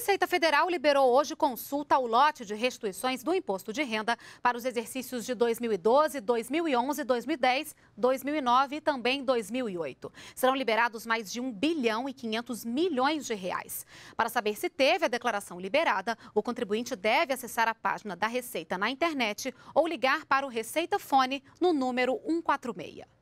Receita Federal liberou hoje consulta ao lote de restituições do imposto de renda para os exercícios de 2012, 2011, 2010, 2009 e também 2008. Serão liberados mais de 1 bilhão e 500 milhões de reais. Para saber se teve a declaração liberada, o contribuinte deve acessar a página da Receita na internet ou ligar para o Receita Fone no número 146.